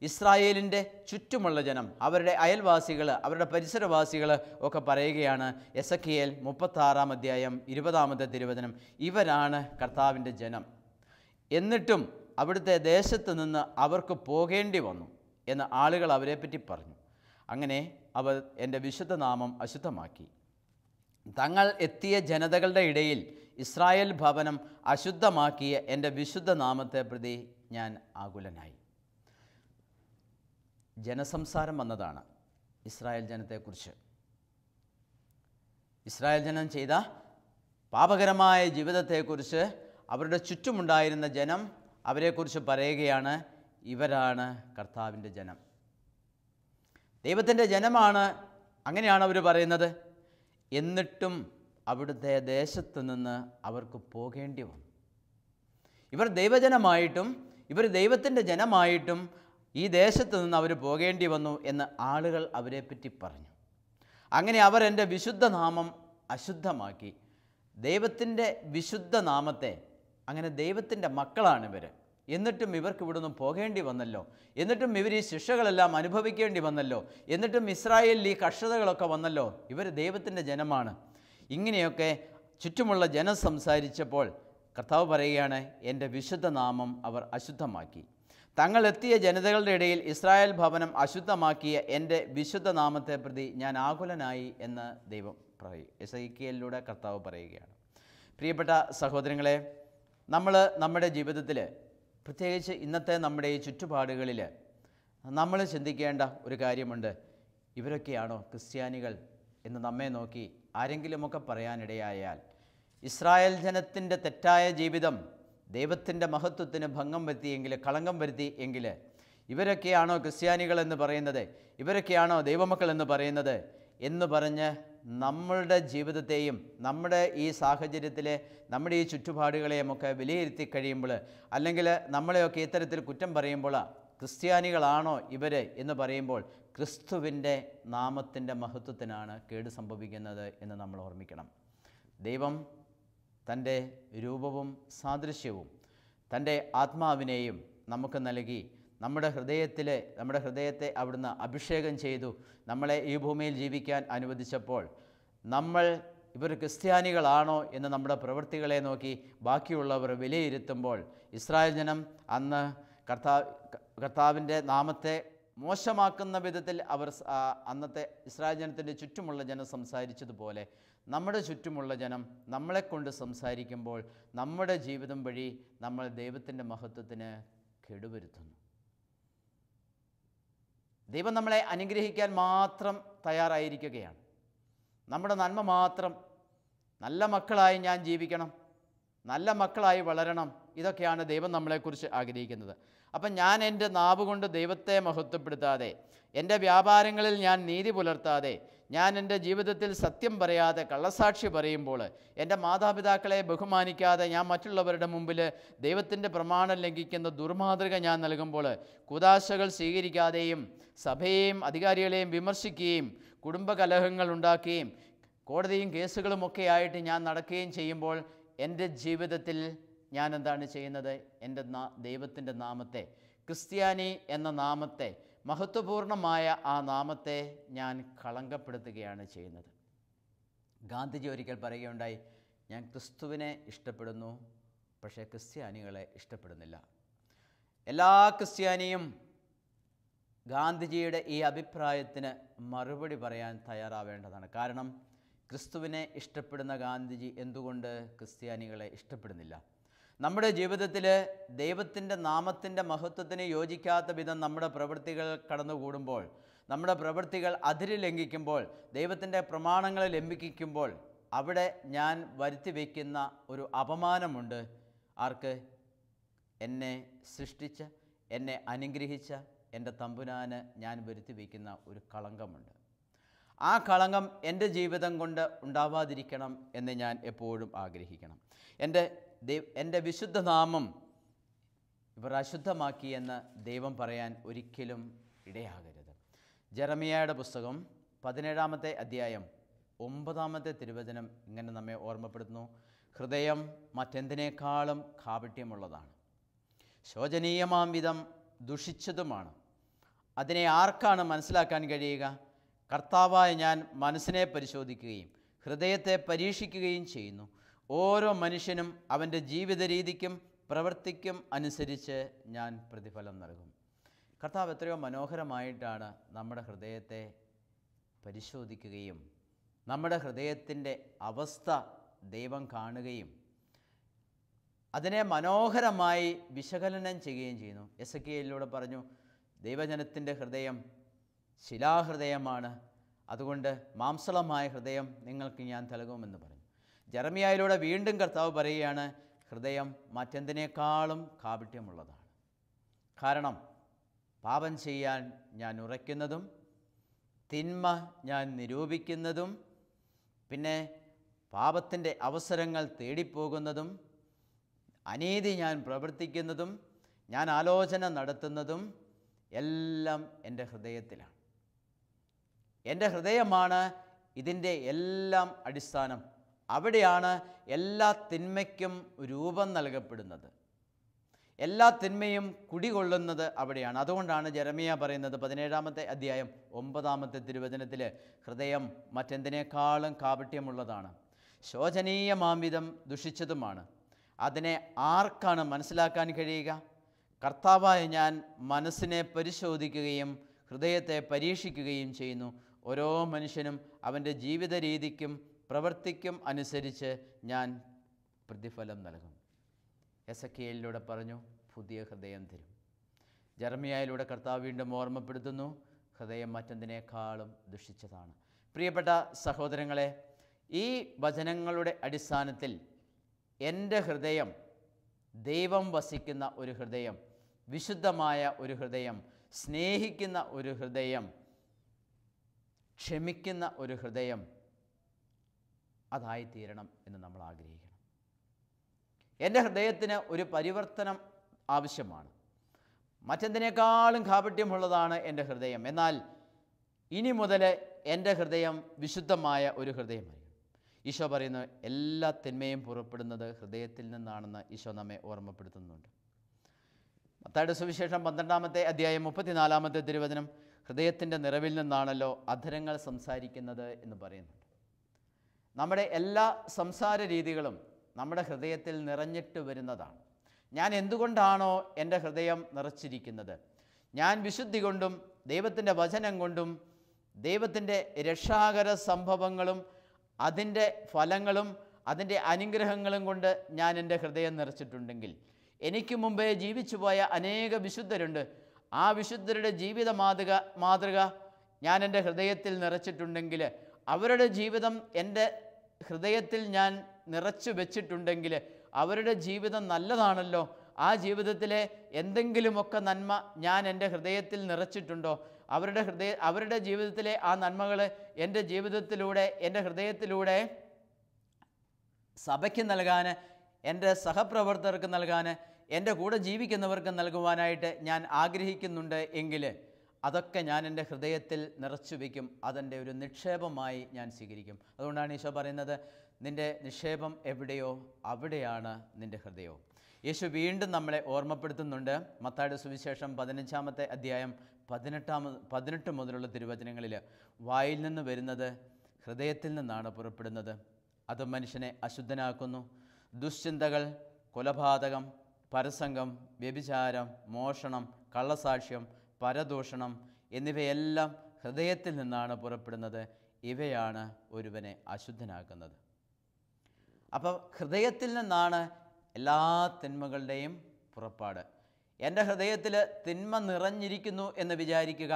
ഇസ്രായേലിൻ്റെ ചുറ്റുമുള്ള ജനം അവരുടെ അയൽവാസികൾ അവരുടെ പരിസരവാസികൾ ഒക്കെ പറയുകയാണ് എസ് എ കെ എൽ മുപ്പത്താറാം അധ്യായം ഇരുപതാമത്തെ തിരുവചനം ഇവരാണ് കർത്താവിൻ്റെ ജനം എന്നിട്ടും അവിടുത്തെ ദേശത്ത് നിന്ന് അവർക്ക് പോകേണ്ടി വന്നു എന്ന് ആളുകൾ അവരെപ്പറ്റി പറഞ്ഞു അങ്ങനെ അവർ എൻ്റെ വിശുദ്ധനാമം അശുദ്ധമാക്കി തങ്ങൾ എത്തിയ ജനതകളുടെ ഇടയിൽ ഇസ്രായേൽ ഭവനം അശുദ്ധമാക്കിയ എൻ്റെ വിശുദ്ധ നാമത്തെ പ്രതി ഞാൻ ആകുലനായി ജനസംസാരം വന്നതാണ് ഇസ്രായേൽ ജനത്തെക്കുറിച്ച് ഇസ്രായേൽ ജനം ചെയ്ത പാപകരമായ ജീവിതത്തെക്കുറിച്ച് അവരുടെ ചുറ്റുമുണ്ടായിരുന്ന ജനം അവരെക്കുറിച്ച് പറയുകയാണ് ഇവരാണ് കർത്താവിൻ്റെ ജനം ദൈവത്തിൻ്റെ ജനമാണ് അങ്ങനെയാണ് അവർ പറയുന്നത് എന്നിട്ടും അവിടുത്തെ ദേശത്തു നിന്ന് അവർക്ക് പോകേണ്ടി വന്നു ഇവർ ദൈവജനമായിട്ടും ഇവർ ദൈവത്തിൻ്റെ ജനമായിട്ടും ഈ ദേശത്ത് നിന്ന് അവർ പോകേണ്ടി വന്നു എന്ന് ആളുകൾ അവരെപ്പറ്റി പറഞ്ഞു അങ്ങനെ അവർ എൻ്റെ വിശുദ്ധനാമം അശുദ്ധമാക്കി ദൈവത്തിൻ്റെ വിശുദ്ധ നാമത്തെ അങ്ങനെ ദൈവത്തിൻ്റെ മക്കളാണ് ഇവർ എന്നിട്ടും ഇവർക്ക് ഇവിടുന്ന് പോകേണ്ടി വന്നല്ലോ എന്നിട്ടും ഇവർ ഈ ശിക്ഷകളെല്ലാം അനുഭവിക്കേണ്ടി വന്നല്ലോ എന്നിട്ടും ഇസ്രായേലിൽ ഈ കഷ്ടതകളൊക്കെ വന്നല്ലോ ഇവർ ദൈവത്തിൻ്റെ ജനമാണ് ഇങ്ങനെയൊക്കെ ചുറ്റുമുള്ള ജനം സംസാരിച്ചപ്പോൾ കർത്താവ് പറയുകയാണ് എൻ്റെ വിശുദ്ധ നാമം അവർ അശുദ്ധമാക്കി തങ്ങൾ എത്തിയ ജനതകളുടെ ഇടയിൽ ഇസ്രായേൽ ഭവനം അശുദ്ധമാക്കിയ എൻ്റെ വിശുദ്ധ നാമത്തെ പ്രതി ഞാൻ ആകുലനായി എന്ന് ദൈവം പറയും എസൈക്കിയലിലൂടെ കർത്താവ് പറയുകയാണ് പ്രിയപ്പെട്ട സഹോദരങ്ങളെ നമ്മൾ നമ്മുടെ ജീവിതത്തിൽ പ്രത്യേകിച്ച് ഇന്നത്തെ നമ്മുടെ ഈ ചുറ്റുപാടുകളിൽ നമ്മൾ ചിന്തിക്കേണ്ട ഒരു കാര്യമുണ്ട് ഇവരൊക്കെയാണോ ക്രിസ്ത്യാനികൾ എന്ന് നമ്മെ നോക്കി ആരെങ്കിലുമൊക്കെ പറയാനിടയായാൽ ഇസ്രായേൽ ജനത്തിൻ്റെ തെറ്റായ ജീവിതം ദൈവത്തിൻ്റെ മഹത്വത്തിന് ഭംഗം വരുത്തിയെങ്കിൽ കളങ്കം വരുത്തി എങ്കിൽ ഇവരൊക്കെയാണോ ക്രിസ്ത്യാനികൾ എന്ന് പറയുന്നത് ഇവരൊക്കെയാണോ ദൈവമക്കൾ എന്ന് പറയുന്നത് എന്ന് പറഞ്ഞ് നമ്മളുടെ ജീവിതത്തെയും നമ്മുടെ ഈ സാഹചര്യത്തിലെ നമ്മുടെ ഈ ചുറ്റുപാടുകളെയും ഒക്കെ വിലയിരുത്തി കഴിയുമ്പോൾ അല്ലെങ്കിൽ നമ്മളെയൊക്കെ ഇത്തരത്തിൽ കുറ്റം പറയുമ്പോൾ ക്രിസ്ത്യാനികളാണോ ഇവർ എന്ന് പറയുമ്പോൾ ക്രിസ്തുവിൻ്റെ നാമത്തിൻ്റെ മഹത്വത്തിനാണ് കേട് സംഭവിക്കുന്നത് എന്ന് നമ്മൾ ഓർമ്മിക്കണം ദൈവം തൻ്റെ രൂപവും സാദൃശ്യവും തൻ്റെ ആത്മാവിനെയും നമുക്ക് നൽകി നമ്മുടെ ഹൃദയത്തിലെ നമ്മുടെ ഹൃദയത്തെ അവിടുന്ന് അഭിഷേകം ചെയ്തു നമ്മളെ ഈ ഭൂമിയിൽ ജീവിക്കാൻ അനുവദിച്ചപ്പോൾ നമ്മൾ ഇവർ ക്രിസ്ത്യാനികളാണോ എന്ന് നമ്മുടെ പ്രവൃത്തികളെ നോക്കി ബാക്കിയുള്ളവർ വിലയിരുത്തുമ്പോൾ ഇസ്രായേൽ ജനം അന്ന് കർത്താവ് കർത്താവിൻ്റെ നാമത്തെ മോശമാക്കുന്ന വിധത്തിൽ അവർ അന്നത്തെ ഇസ്രായേൽ ജനത്തിൻ്റെ ചുറ്റുമുള്ള ജനം സംസാരിച്ചതുപോലെ നമ്മുടെ ചുറ്റുമുള്ള ജനം നമ്മളെക്കൊണ്ട് സംസാരിക്കുമ്പോൾ നമ്മുടെ ജീവിതം വഴി നമ്മൾ ദൈവത്തിൻ്റെ മഹത്വത്തിന് കെടുവരുത്തുന്നു ദൈവം നമ്മളെ അനുഗ്രഹിക്കാൻ മാത്രം തയ്യാറായിരിക്കുകയാണ് നമ്മുടെ നന്മ മാത്രം നല്ല മക്കളായി ഞാൻ ജീവിക്കണം നല്ല മക്കളായി വളരണം ഇതൊക്കെയാണ് ദൈവം നമ്മളെക്കുറിച്ച് ആഗ്രഹിക്കുന്നത് അപ്പം ഞാൻ എൻ്റെ നാവ് കൊണ്ട് ദൈവത്തെ മഹത്വപ്പെടുത്താതെ എൻ്റെ വ്യാപാരങ്ങളിൽ ഞാൻ നീതി പുലർത്താതെ ഞാൻ എൻ്റെ ജീവിതത്തിൽ സത്യം പറയാതെ കള്ളസാക്ഷി പറയുമ്പോൾ എൻ്റെ മാതാപിതാക്കളെ ബഹുമാനിക്കാതെ ഞാൻ മറ്റുള്ളവരുടെ മുമ്പിൽ ദൈവത്തിൻ്റെ പ്രമാണം ലംഘിക്കുന്ന ദുർമാതൃക ഞാൻ നൽകുമ്പോൾ കുതാശകൾ സ്വീകരിക്കാതെയും സഭയെയും അധികാരികളെയും വിമർശിക്കുകയും കുടുംബകലഹങ്ങൾ ഉണ്ടാക്കുകയും കോടതിയും കേസുകളുമൊക്കെ ആയിട്ട് ഞാൻ നടക്കുകയും ചെയ്യുമ്പോൾ എൻ്റെ ജീവിതത്തിൽ ഞാൻ എന്താണ് ചെയ്യുന്നത് എൻ്റെ നാ ദൈവത്തിൻ്റെ നാമത്തെ ക്രിസ്ത്യാനി എന്ന നാമത്തെ മഹത്വപൂർണമായ ആ നാമത്തെ ഞാൻ കളങ്കപ്പെടുത്തുകയാണ് ചെയ്യുന്നത് ഗാന്ധിജി ഒരിക്കൽ പറയുകയുണ്ടായി ഞാൻ ക്രിസ്തുവിനെ ഇഷ്ടപ്പെടുന്നു പക്ഷേ ക്രിസ്ത്യാനികളെ ഇഷ്ടപ്പെടുന്നില്ല എല്ലാ ക്രിസ്ത്യാനിയും ഗാന്ധിജിയുടെ ഈ അഭിപ്രായത്തിന് മറുപടി പറയാൻ തയ്യാറാവേണ്ടതാണ് കാരണം ക്രിസ്തുവിനെ ഇഷ്ടപ്പെടുന്ന ഗാന്ധിജി എന്തുകൊണ്ട് ക്രിസ്ത്യാനികളെ ഇഷ്ടപ്പെടുന്നില്ല നമ്മുടെ ജീവിതത്തിൽ ദൈവത്തിൻ്റെ നാമത്തിൻ്റെ മഹത്വത്തിന് യോജിക്കാത്ത വിധം നമ്മുടെ പ്രവൃത്തികൾ കടന്നുകൂടുമ്പോൾ നമ്മുടെ പ്രവൃത്തികൾ അതിരി ലംഘിക്കുമ്പോൾ ദൈവത്തിൻ്റെ പ്രമാണങ്ങൾ ലംഘിക്കുമ്പോൾ അവിടെ ഞാൻ വരുത്തി വയ്ക്കുന്ന ഒരു അപമാനമുണ്ട് ആർക്ക് എന്നെ സൃഷ്ടിച്ച എന്നെ അനുഗ്രഹിച്ച എൻ്റെ തമ്പുനാന് ഞാൻ വരുത്തി വയ്ക്കുന്ന ഒരു കളങ്കമുണ്ട് ആ കളങ്കം എൻ്റെ ജീവിതം കൊണ്ട് ഉണ്ടാവാതിരിക്കണം എന്ന് ഞാൻ എപ്പോഴും ആഗ്രഹിക്കണം എൻ്റെ എൻ്റെ വിശുദ്ധനാമം ഇവർ എന്ന് ദൈവം പറയാൻ ഒരിക്കലും ഇടയാകരുത് ജെറമിയായുടെ പുസ്തകം പതിനേഴാമത്തെ അധ്യായം ഒമ്പതാമത്തെ തിരുവചനം ഇങ്ങനെ നമ്മെ ഓർമ്മപ്പെടുത്തുന്നു ഹൃദയം മറ്റെന്തിനേക്കാളും കാപട്യമുള്ളതാണ് ശോചനീയമാം വിധം ദുഷിച്ചതുമാണ് അതിനെ ആർക്കാണ് മനസ്സിലാക്കാൻ കഴിയുക കർത്താവായ ഞാൻ മനസ്സിനെ പരിശോധിക്കുകയും ഹൃദയത്തെ പരീക്ഷിക്കുകയും ചെയ്യുന്നു ഓരോ മനുഷ്യനും അവൻ്റെ ജീവിത രീതിക്കും പ്രവൃത്തിക്കും അനുസരിച്ച് ഞാൻ പ്രതിഫലം നൽകും കർത്താവ് എത്രയോ മനോഹരമായിട്ടാണ് നമ്മുടെ ഹൃദയത്തെ പരിശോധിക്കുകയും നമ്മുടെ ഹൃദയത്തിൻ്റെ അവസ്ഥ ദൈവം കാണുകയും അതിനെ മനോഹരമായി വിശകലനം ചെയ്യുകയും ചെയ്യുന്നു എസ് എല്ലിലൂടെ പറഞ്ഞു ദൈവജനത്തിൻ്റെ ഹൃദയം ശിലാഹൃദയമാണ് അതുകൊണ്ട് മാംസളമായ ഹൃദയം നിങ്ങൾക്ക് ഞാൻ നൽകുമെന്ന് പറയും ജർമിയായിലൂടെ വീണ്ടും കർത്താവ് പറയുകയാണ് ഹൃദയം മറ്റെന്തിനേക്കാളും കാപിട്യമുള്ളതാണ് കാരണം പാപം ചെയ്യാൻ ഞാൻ ഉറയ്ക്കുന്നതും തിന്മ ഞാൻ നിരൂപിക്കുന്നതും പിന്നെ പാപത്തിൻ്റെ അവസരങ്ങൾ തേടിപ്പോകുന്നതും അനീതി ഞാൻ പ്രവർത്തിക്കുന്നതും ഞാൻ ആലോചന നടത്തുന്നതും എല്ലാം എൻ്റെ ഹൃദയത്തിലാണ് എൻ്റെ ഹൃദയമാണ് ഇതിൻ്റെ എല്ലാം അടിസ്ഥാനം അവിടെയാണ് എല്ലാ തിന്മയ്ക്കും രൂപം നൽകപ്പെടുന്നത് എല്ലാ തിന്മയും കുടികൊള്ളുന്നത് അവിടെയാണ് അതുകൊണ്ടാണ് ജെറമിയ പറയുന്നത് പതിനേഴാമത്തെ അധ്യായം ഒമ്പതാമത്തെ തിരുവചനത്തിൽ ഹൃദയം മറ്റെന്തിനേക്കാളും കാപട്യമുള്ളതാണ് ശോചനീയമാംവിധം ദുഷിച്ചതുമാണ് അതിനെ ആർക്കാണ് മനസ്സിലാക്കാൻ കഴിയുക കർത്താവായ ഞാൻ മനസ്സിനെ പരിശോധിക്കുകയും ഹൃദയത്തെ പരീക്ഷിക്കുകയും ചെയ്യുന്നു ഓരോ മനുഷ്യനും അവൻ്റെ ജീവിത രീതിക്കും പ്രവർത്തിക്കും അനുസരിച്ച് ഞാൻ പ്രതിഫലം നൽകും എസ് കെയിലൂടെ പറഞ്ഞു പുതിയ ഹൃദയം തരും ജർമിയായിലൂടെ കർത്താവ് വീണ്ടും ഓർമ്മപ്പെടുത്തുന്നു ഹൃദയം മറ്റെന്തിനേക്കാളും ദുഷിച്ചതാണ് പ്രിയപ്പെട്ട സഹോദരങ്ങളെ ഈ വചനങ്ങളുടെ അടിസ്ഥാനത്തിൽ എൻ്റെ ഹൃദയം ദൈവം വസിക്കുന്ന ഒരു ഹൃദയം വിശുദ്ധമായ ഒരു ഹൃദയം സ്നേഹിക്കുന്ന ഒരു ഹൃദയം ക്ഷമിക്കുന്ന ഒരു ഹൃദയം അതായിത്തീരണം എന്ന് നമ്മൾ ആഗ്രഹിക്കണം എൻ്റെ ഹൃദയത്തിന് ഒരു പരിവർത്തനം ആവശ്യമാണ് മറ്റെന്തിനേക്കാളും കാപട്യമുള്ളതാണ് എൻ്റെ ഹൃദയം എന്നാൽ ഇനി മുതൽ എൻ്റെ ഹൃദയം വിശുദ്ധമായ ഒരു ഹൃദയമായി ഈശോ പറയുന്നു എല്ലാ തിന്മയും പുറപ്പെടുന്നത് ഹൃദയത്തിൽ നിന്നാണെന്ന് ഈശോ നമ്മെ ഓർമ്മപ്പെടുത്തുന്നുണ്ട് മത്തായുടെ സുവിശേഷം പന്ത്രണ്ടാമത്തെ അധ്യായം മുപ്പത്തിനാലാമത്തെ തിരുവചനം ഹൃദയത്തിൻ്റെ നിറവിൽ നിന്നാണല്ലോ അധരങ്ങൾ സംസാരിക്കുന്നത് എന്ന് പറയുന്നുണ്ട് നമ്മുടെ എല്ലാ സംസാര രീതികളും നമ്മുടെ ഹൃദയത്തിൽ നിറഞ്ഞിട്ട് വരുന്നതാണ് ഞാൻ എന്തുകൊണ്ടാണോ എൻ്റെ ഹൃദയം നിറച്ചിരിക്കുന്നത് ഞാൻ വിശുദ്ധി കൊണ്ടും ദൈവത്തിൻ്റെ വചനം കൊണ്ടും ദൈവത്തിൻ്റെ രക്ഷാകര സംഭവങ്ങളും അതിൻ്റെ ഫലങ്ങളും അതിൻ്റെ അനുഗ്രഹങ്ങളും കൊണ്ട് ഞാൻ എൻ്റെ ഹൃദയം നിറച്ചിട്ടുണ്ടെങ്കിൽ എനിക്ക് മുമ്പേ ജീവിച്ചു പോയ അനേക വിശുദ്ധരുണ്ട് ആ വിശുദ്ധരുടെ ജീവിത മാതൃക മാതൃക ഞാൻ എൻ്റെ ഹൃദയത്തിൽ നിറച്ചിട്ടുണ്ടെങ്കിൽ അവരുടെ ജീവിതം എൻ്റെ ഹൃദയത്തിൽ ഞാൻ നിറച്ചു വെച്ചിട്ടുണ്ടെങ്കിൽ അവരുടെ ജീവിതം നല്ലതാണല്ലോ ആ ജീവിതത്തിലെ എന്തെങ്കിലുമൊക്കെ നന്മ ഞാൻ എൻ്റെ ഹൃദയത്തിൽ നിറച്ചിട്ടുണ്ടോ അവരുടെ ഹൃദയ അവരുടെ ജീവിതത്തിലെ ആ നന്മകൾ എൻ്റെ ജീവിതത്തിലൂടെ എൻ്റെ ഹൃദയത്തിലൂടെ സഭയ്ക്ക് നൽകാൻ എൻ്റെ സഹപ്രവർത്തകർക്ക് നൽകാൻ എൻ്റെ കൂടെ ജീവിക്കുന്നവർക്ക് നൽകുവാനായിട്ട് ഞാൻ ആഗ്രഹിക്കുന്നുണ്ട് എങ്കിൽ അതൊക്കെ ഞാൻ എൻ്റെ ഹൃദയത്തിൽ നിറച്ചു വയ്ക്കും അതെൻ്റെ ഒരു നിക്ഷേപമായി ഞാൻ സ്വീകരിക്കും അതുകൊണ്ടാണ് ഈശോ പറയുന്നത് നിൻ്റെ നിക്ഷേപം എവിടെയോ അവിടെയാണ് നിൻ്റെ ഹൃദയവും യേശു വീണ്ടും നമ്മളെ ഓർമ്മപ്പെടുത്തുന്നുണ്ട് മത്തായുടെ സുവിശേഷം പതിനഞ്ചാമത്തെ അധ്യായം പതിനെട്ടാമ പതിനെട്ട് മുതലുള്ള തിരുവചനങ്ങളിൽ വായിൽ നിന്ന് വരുന്നത് ഹൃദയത്തിൽ നിന്നാണ് പുറപ്പെടുന്നത് അത് മനുഷ്യനെ അശുദ്ധനാക്കുന്നു ദുശ്ചിന്തകൾ കൊലപാതകം പരസംഗം വ്യഭിചാരം മോഷണം കള്ളസാക്ഷ്യം പരദൂഷണം എന്നിവയെല്ലാം ഹൃദയത്തിൽ നിന്നാണ് പുറപ്പെടുന്നത് ഇവയാണ് ഒരുവനെ അശുദ്ധനാക്കുന്നത് അപ്പോൾ ഹൃദയത്തിൽ നിന്നാണ് എല്ലാ തിന്മകളുടെയും പുറപ്പാട് എൻ്റെ ഹൃദയത്തിൽ തിന്മ നിറഞ്ഞിരിക്കുന്നു എന്ന് വിചാരിക്കുക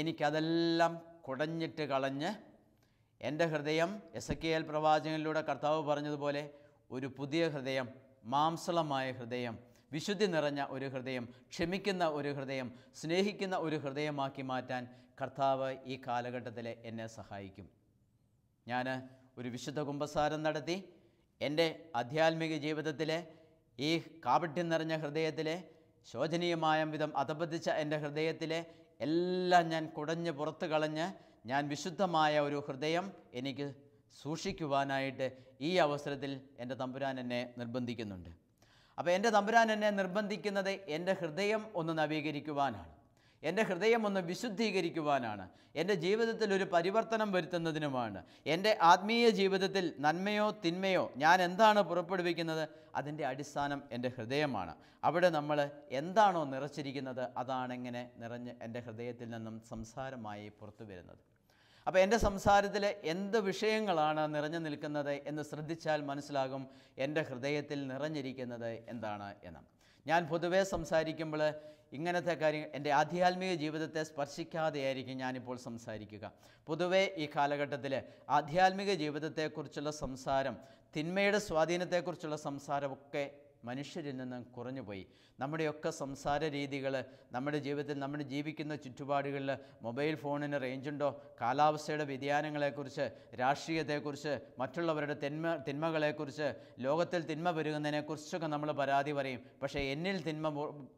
എനിക്കതെല്ലാം കുടഞ്ഞിട്ട് കളഞ്ഞ് എൻ്റെ ഹൃദയം എസ് കെ എൽ പ്രവാചകനിലൂടെ കർത്താവ് പറഞ്ഞതുപോലെ ഒരു പുതിയ ഹൃദയം മാംസളമായ ഹൃദയം വിശുദ്ധി നിറഞ്ഞ ഒരു ഹൃദയം ക്ഷമിക്കുന്ന ഒരു ഹൃദയം സ്നേഹിക്കുന്ന ഒരു ഹൃദയമാക്കി മാറ്റാൻ കർത്താവ് ഈ കാലഘട്ടത്തിൽ എന്നെ സഹായിക്കും ഞാൻ ഒരു വിശുദ്ധ കുംഭസാരം നടത്തി എൻ്റെ ആധ്യാത്മിക ജീവിതത്തിലെ ഈ കാപട്യം നിറഞ്ഞ ഹൃദയത്തിലെ ശോചനീയമായ വിധം അധപതിച്ച എൻ്റെ ഹൃദയത്തിലെ എല്ലാം ഞാൻ കുടഞ്ഞ് പുറത്തു കളഞ്ഞ് ഞാൻ വിശുദ്ധമായ ഒരു ഹൃദയം എനിക്ക് സൂക്ഷിക്കുവാനായിട്ട് ഈ അവസരത്തിൽ എൻ്റെ തമ്പുരാൻ എന്നെ നിർബന്ധിക്കുന്നുണ്ട് അപ്പോൾ എൻ്റെ തമ്പുരാൻ എന്നെ നിർബന്ധിക്കുന്നത് എൻ്റെ ഹൃദയം ഒന്ന് നവീകരിക്കുവാനാണ് എൻ്റെ ഹൃദയം ഒന്ന് വിശുദ്ധീകരിക്കുവാനാണ് എൻ്റെ ജീവിതത്തിൽ ഒരു പരിവർത്തനം വരുത്തുന്നതിനുമാണ് എൻ്റെ ആത്മീയ ജീവിതത്തിൽ നന്മയോ തിന്മയോ ഞാൻ എന്താണ് പുറപ്പെടുവിക്കുന്നത് അതിൻ്റെ അടിസ്ഥാനം എൻ്റെ ഹൃദയമാണ് അവിടെ നമ്മൾ എന്താണോ നിറച്ചിരിക്കുന്നത് അതാണെങ്ങനെ നിറഞ്ഞ് എൻ്റെ ഹൃദയത്തിൽ നിന്നും സംസാരമായി പുറത്തു വരുന്നത് അപ്പോൾ എൻ്റെ സംസാരത്തിൽ എന്ത് വിഷയങ്ങളാണ് നിറഞ്ഞു നിൽക്കുന്നത് എന്ന് ശ്രദ്ധിച്ചാൽ മനസ്സിലാകും എൻ്റെ ഹൃദയത്തിൽ നിറഞ്ഞിരിക്കുന്നത് എന്താണ് എന്ന് ഞാൻ പൊതുവേ സംസാരിക്കുമ്പോൾ ഇങ്ങനത്തെ കാര്യങ്ങൾ എൻ്റെ ആധ്യാത്മിക ജീവിതത്തെ സ്പർശിക്കാതെയായിരിക്കും ഞാനിപ്പോൾ സംസാരിക്കുക പൊതുവേ ഈ കാലഘട്ടത്തിൽ ആധ്യാത്മിക ജീവിതത്തെക്കുറിച്ചുള്ള സംസാരം തിന്മയുടെ സ്വാധീനത്തെക്കുറിച്ചുള്ള സംസാരമൊക്കെ മനുഷ്യരിൽ നിന്നും കുറഞ്ഞുപോയി നമ്മുടെയൊക്കെ സംസാര രീതികൾ നമ്മുടെ ജീവിതത്തിൽ നമ്മൾ ജീവിക്കുന്ന ചുറ്റുപാടുകളിൽ മൊബൈൽ ഫോണിന് റേഞ്ചുണ്ടോ കാലാവസ്ഥയുടെ വ്യതിയാനങ്ങളെക്കുറിച്ച് രാഷ്ട്രീയത്തെക്കുറിച്ച് മറ്റുള്ളവരുടെ തിന്മ തിന്മകളെക്കുറിച്ച് ലോകത്തിൽ തിന്മ പെരുകുന്നതിനെക്കുറിച്ചൊക്കെ നമ്മൾ പരാതി പറയും പക്ഷേ എന്നിൽ തിന്മ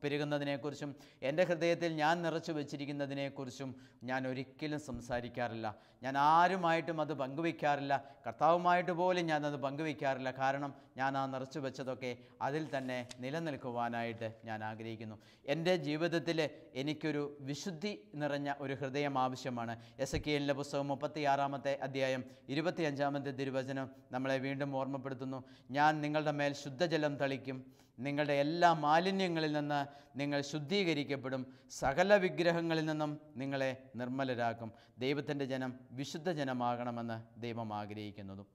പെരുകുന്നതിനെക്കുറിച്ചും എൻ്റെ ഹൃദയത്തിൽ ഞാൻ നിറച്ചു വെച്ചിരിക്കുന്നതിനെക്കുറിച്ചും ഞാൻ ഒരിക്കലും സംസാരിക്കാറില്ല ഞാൻ ആരുമായിട്ടും അത് പങ്കുവയ്ക്കാറില്ല കർത്താവുമായിട്ട് പോലും ഞാനത് പങ്കുവയ്ക്കാറില്ല കാരണം ഞാൻ ആ നിറച്ചു വെച്ചതൊക്കെ അതിൽ തന്നെ നിലനിൽക്കുവാനായിട്ട് ഞാൻ ആഗ്രഹിക്കുന്നു എൻ്റെ ജീവിതത്തിൽ എനിക്കൊരു വിശുദ്ധി നിറഞ്ഞ ഒരു ഹൃദയം ആവശ്യമാണ് എസ് എ എല്ലിൻ്റെ പുസ്തകം മുപ്പത്തിയാറാമത്തെ അധ്യായം അഞ്ചാമത്തെ തിരുവചനം നമ്മളെ വീണ്ടും ഓർമ്മപ്പെടുത്തുന്നു ഞാൻ നിങ്ങളുടെ മേൽ ശുദ്ധജലം തളിക്കും നിങ്ങളുടെ എല്ലാ മാലിന്യങ്ങളിൽ നിന്ന് നിങ്ങൾ ശുദ്ധീകരിക്കപ്പെടും സകല വിഗ്രഹങ്ങളിൽ നിന്നും നിങ്ങളെ നിർമ്മലരാക്കും ദൈവത്തിൻ്റെ ജനം വിശുദ്ധ ജനമാകണമെന്ന് ദൈവം ആഗ്രഹിക്കുന്നതും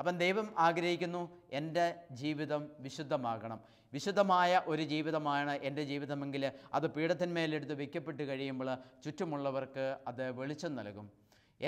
അപ്പം ദൈവം ആഗ്രഹിക്കുന്നു എൻ്റെ ജീവിതം വിശുദ്ധമാകണം വിശുദ്ധമായ ഒരു ജീവിതമാണ് എൻ്റെ ജീവിതമെങ്കിൽ അത് പീഠത്തിന്മേലെടുത്ത് വയ്ക്കപ്പെട്ട് കഴിയുമ്പോൾ ചുറ്റുമുള്ളവർക്ക് അത് വെളിച്ചം നൽകും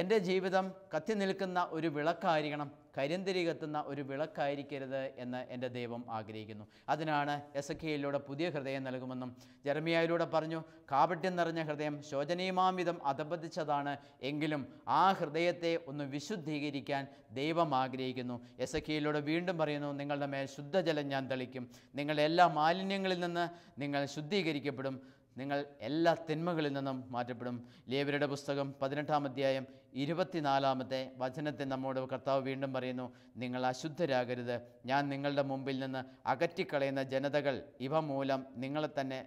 എൻ്റെ ജീവിതം കത്തി നിൽക്കുന്ന ഒരു വിളക്കായിരിക്കണം കരിന്തിരി കത്തുന്ന ഒരു വിളക്കായിരിക്കരുത് എന്ന് എൻ്റെ ദൈവം ആഗ്രഹിക്കുന്നു അതിനാണ് എസ് കെയിലൂടെ പുതിയ ഹൃദയം നൽകുമെന്നും ജർമിയായിലൂടെ പറഞ്ഞു കാപട്യം നിറഞ്ഞ ഹൃദയം ശോചനീയമാംവിധം അധപതിച്ചതാണ് എങ്കിലും ആ ഹൃദയത്തെ ഒന്ന് വിശുദ്ധീകരിക്കാൻ ദൈവം ആഗ്രഹിക്കുന്നു എസ് കെയിലൂടെ വീണ്ടും പറയുന്നു നിങ്ങളുടെ മേൽ ശുദ്ധജലം ഞാൻ തളിക്കും നിങ്ങളുടെ എല്ലാ മാലിന്യങ്ങളിൽ നിന്ന് നിങ്ങൾ ശുദ്ധീകരിക്കപ്പെടും നിങ്ങൾ എല്ലാ തിന്മകളിൽ നിന്നും മാറ്റപ്പെടും ലേബരുടെ പുസ്തകം പതിനെട്ടാം അധ്യായം ഇരുപത്തിനാലാമത്തെ വചനത്തെ നമ്മോട് കർത്താവ് വീണ്ടും പറയുന്നു നിങ്ങൾ അശുദ്ധരാകരുത് ഞാൻ നിങ്ങളുടെ മുമ്പിൽ നിന്ന് അകറ്റിക്കളയുന്ന ജനതകൾ ഇവ മൂലം നിങ്ങളെ തന്നെ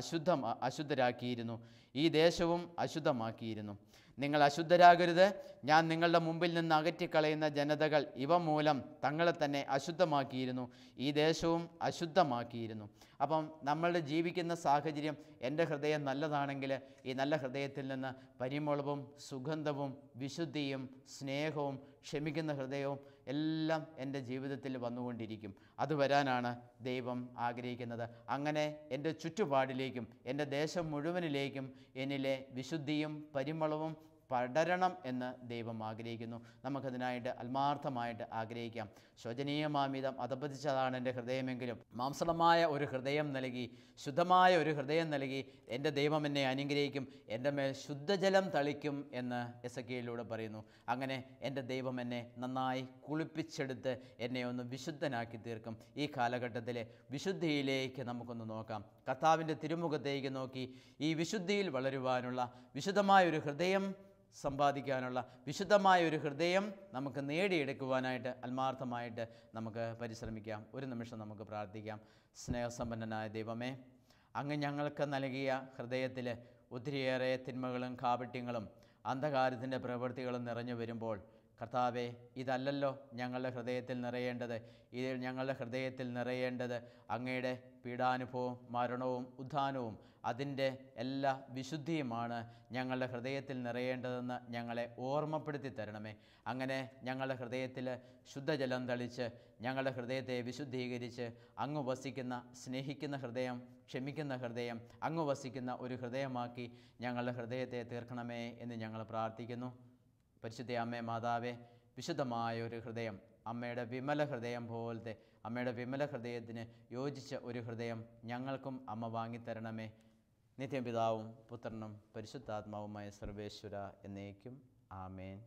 അശുദ്ധം അശുദ്ധരാക്കിയിരുന്നു ഈ ദേശവും അശുദ്ധമാക്കിയിരുന്നു നിങ്ങൾ അശുദ്ധരാകരുത് ഞാൻ നിങ്ങളുടെ മുമ്പിൽ നിന്ന് അകറ്റിക്കളയുന്ന ജനതകൾ ഇവ മൂലം തങ്ങളെ തന്നെ അശുദ്ധമാക്കിയിരുന്നു ഈ ദേശവും അശുദ്ധമാക്കിയിരുന്നു അപ്പം നമ്മളുടെ ജീവിക്കുന്ന സാഹചര്യം എൻ്റെ ഹൃദയം നല്ലതാണെങ്കിൽ ഈ നല്ല ഹൃദയത്തിൽ നിന്ന് പരിമളവും സുഗന്ധവും വിശുദ്ധിയും സ്നേഹവും ക്ഷമിക്കുന്ന ഹൃദയവും എല്ലാം എൻ്റെ ജീവിതത്തിൽ വന്നുകൊണ്ടിരിക്കും അത് വരാനാണ് ദൈവം ആഗ്രഹിക്കുന്നത് അങ്ങനെ എൻ്റെ ചുറ്റുപാടിലേക്കും എൻ്റെ ദേശം മുഴുവനിലേക്കും എന്നിലെ വിശുദ്ധിയും പരിമളവും പടരണം എന്ന് ദൈവം ആഗ്രഹിക്കുന്നു നമുക്കതിനായിട്ട് ആത്മാർത്ഥമായിട്ട് ആഗ്രഹിക്കാം ശോചനീയമാമിതം അധപതിച്ചതാണ് എൻ്റെ ഹൃദയമെങ്കിലും മാംസളമായ ഒരു ഹൃദയം നൽകി ശുദ്ധമായ ഒരു ഹൃദയം നൽകി എൻ്റെ ദൈവം എന്നെ അനുഗ്രഹിക്കും എൻ്റെ മേൽ ശുദ്ധജലം തളിക്കും എന്ന് എസ് എക്കിയിലൂടെ പറയുന്നു അങ്ങനെ എൻ്റെ ദൈവം എന്നെ നന്നായി കുളിപ്പിച്ചെടുത്ത് എന്നെ ഒന്ന് വിശുദ്ധനാക്കി തീർക്കും ഈ കാലഘട്ടത്തിലെ വിശുദ്ധിയിലേക്ക് നമുക്കൊന്ന് നോക്കാം കർത്താവിൻ്റെ തിരുമുഖത്തേക്ക് നോക്കി ഈ വിശുദ്ധിയിൽ വളരുവാനുള്ള വിശുദ്ധമായ ഒരു ഹൃദയം സമ്പാദിക്കാനുള്ള വിശുദ്ധമായ ഒരു ഹൃദയം നമുക്ക് നേടിയെടുക്കുവാനായിട്ട് ആത്മാർത്ഥമായിട്ട് നമുക്ക് പരിശ്രമിക്കാം ഒരു നിമിഷം നമുക്ക് പ്രാർത്ഥിക്കാം സ്നേഹസമ്പന്നനായ ദൈവമേ അങ്ങ് ഞങ്ങൾക്ക് നൽകിയ ഹൃദയത്തിൽ ഒത്തിരിയേറെ തിന്മകളും കാപട്യങ്ങളും അന്ധകാരത്തിൻ്റെ പ്രവൃത്തികളും നിറഞ്ഞു വരുമ്പോൾ കർത്താവെ ഇതല്ലല്ലോ ഞങ്ങളുടെ ഹൃദയത്തിൽ നിറയേണ്ടത് ഇതിൽ ഞങ്ങളുടെ ഹൃദയത്തിൽ നിറയേണ്ടത് അങ്ങയുടെ പീഡാനുഭവവും മരണവും ഉദ്ധാനവും അതിൻ്റെ എല്ലാ വിശുദ്ധിയുമാണ് ഞങ്ങളുടെ ഹൃദയത്തിൽ നിറയേണ്ടതെന്ന് ഞങ്ങളെ ഓർമ്മപ്പെടുത്തി തരണമേ അങ്ങനെ ഞങ്ങളുടെ ഹൃദയത്തിൽ ശുദ്ധജലം തളിച്ച് ഞങ്ങളുടെ ഹൃദയത്തെ വിശുദ്ധീകരിച്ച് അങ്ങ് വസിക്കുന്ന സ്നേഹിക്കുന്ന ഹൃദയം ക്ഷമിക്കുന്ന ഹൃദയം അങ്ങ് വസിക്കുന്ന ഒരു ഹൃദയമാക്കി ഞങ്ങളുടെ ഹൃദയത്തെ തീർക്കണമേ എന്ന് ഞങ്ങൾ പ്രാർത്ഥിക്കുന്നു പരിശുദ്ധ അമ്മേ മാതാവേ വിശുദ്ധമായ ഒരു ഹൃദയം അമ്മയുടെ വിമല ഹൃദയം പോലത്തെ അമ്മയുടെ വിമല ഹൃദയത്തിന് യോജിച്ച ഒരു ഹൃദയം ഞങ്ങൾക്കും അമ്മ വാങ്ങിത്തരണമേ നിത്യപിതാവും പുത്രനും പരിശുദ്ധാത്മാവുമായ സർവേശ്വര എന്നേക്കും ആമേൻ